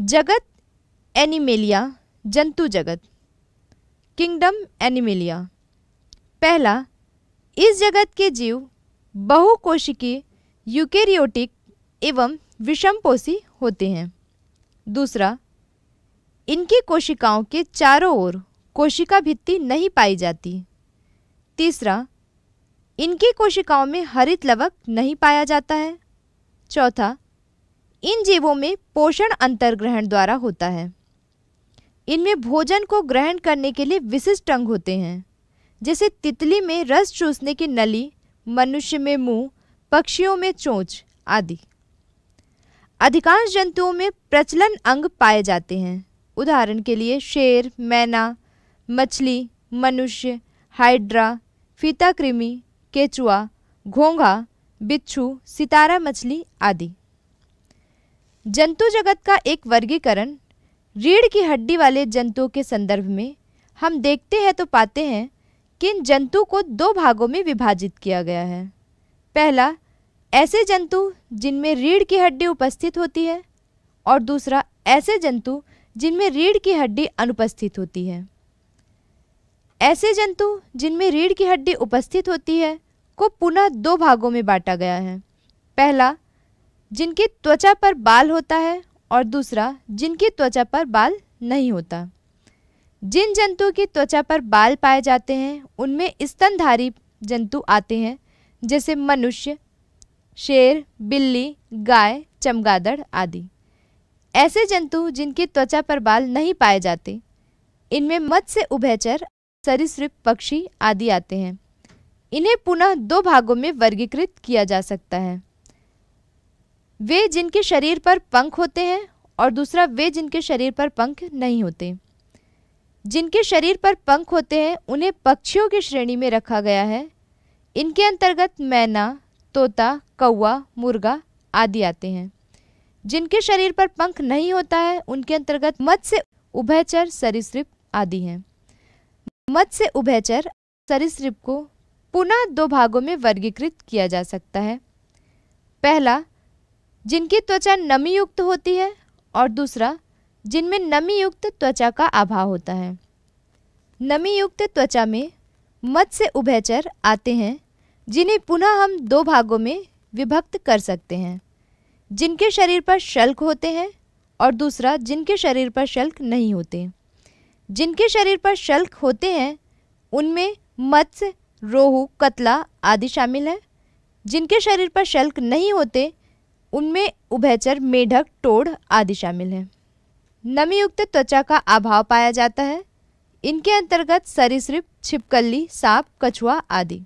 जगत एनिमेलिया जंतु जगत किंगडम एनिमेलिया पहला इस जगत के जीव बहुकोशिकी यूकेरियोटिक एवं विषमपोषी होते हैं दूसरा इनकी कोशिकाओं के चारों ओर कोशिका भित्ति नहीं पाई जाती तीसरा इनकी कोशिकाओं में हरित लवक नहीं पाया जाता है चौथा इन जीवों में पोषण अंतर्ग्रहण द्वारा होता है इनमें भोजन को ग्रहण करने के लिए विशिष्ट अंग होते हैं जैसे तितली में रस चूसने की नली मनुष्य में मुंह, पक्षियों में चोंच आदि अधिकांश जंतुओं में प्रचलन अंग पाए जाते हैं उदाहरण के लिए शेर मैना मछली मनुष्य हाइड्रा फीता केचुआ घोंघा बिच्छू सितारा मछली आदि जंतु जगत का एक वर्गीकरण रीढ़ की हड्डी वाले जंतुओं के संदर्भ में हम देखते हैं तो पाते हैं कि इन जंतु को दो भागों में विभाजित किया गया है पहला ऐसे जंतु जिनमें रीढ़ की हड्डी उपस्थित होती है और दूसरा ऐसे जंतु जिनमें रीढ़ की हड्डी अनुपस्थित होती है ऐसे जंतु जिनमें रीढ़ की हड्डी उपस्थित होती है को पुनः दो भागों में बांटा गया है पहला जिनकी त्वचा पर बाल होता है और दूसरा जिनकी त्वचा पर बाल नहीं होता जिन जंतु की त्वचा पर बाल पाए जाते हैं उनमें स्तनधारी जंतु आते हैं जैसे मनुष्य शेर बिल्ली गाय चमगादड़ आदि ऐसे जंतु जिनकी त्वचा पर बाल नहीं पाए जाते इनमें मत्स्य उभयचर सरिसृप पक्षी आदि आते हैं इन्हें पुनः दो भागों में वर्गीकृत किया जा सकता है वे जिनके शरीर पर पंख होते हैं और दूसरा वे जिनके शरीर पर पंख नहीं होते जिनके शरीर पर पंख होते हैं उन्हें पक्षियों की श्रेणी में रखा गया है इनके अंतर्गत मैना तोता कौआ मुर्गा आदि आते हैं जिनके शरीर पर पंख नहीं होता है उनके अंतर्गत मत्स्य उभयचर सरीसृप आदि हैं मत्स्य उभयचर सरीसृप को पुनः दो भागों में वर्गीकृत किया जा सकता है पहला जिनकी त्वचा नमी युक्त होती है और दूसरा जिनमें नमी युक्त त्वचा का अभाव होता है नमी युक्त त्वचा में मत्स्य उभयचर आते हैं जिन्हें पुनः हम दो भागों में विभक्त कर सकते हैं जिनके शरीर पर शल्क होते हैं और दूसरा जिनके शरीर पर शल्क नहीं होते जिनके शरीर पर शल्क होते हैं उनमें मत्स्य रोहू कतला आदि शामिल हैं जिनके शरीर पर शल्क नहीं होते उनमें उभयचर मेढक टोड़ आदि शामिल हैं नमीयुक्त त्वचा का अभाव पाया जाता है इनके अंतर्गत सरीसृप छिपकली सांप कछुआ आदि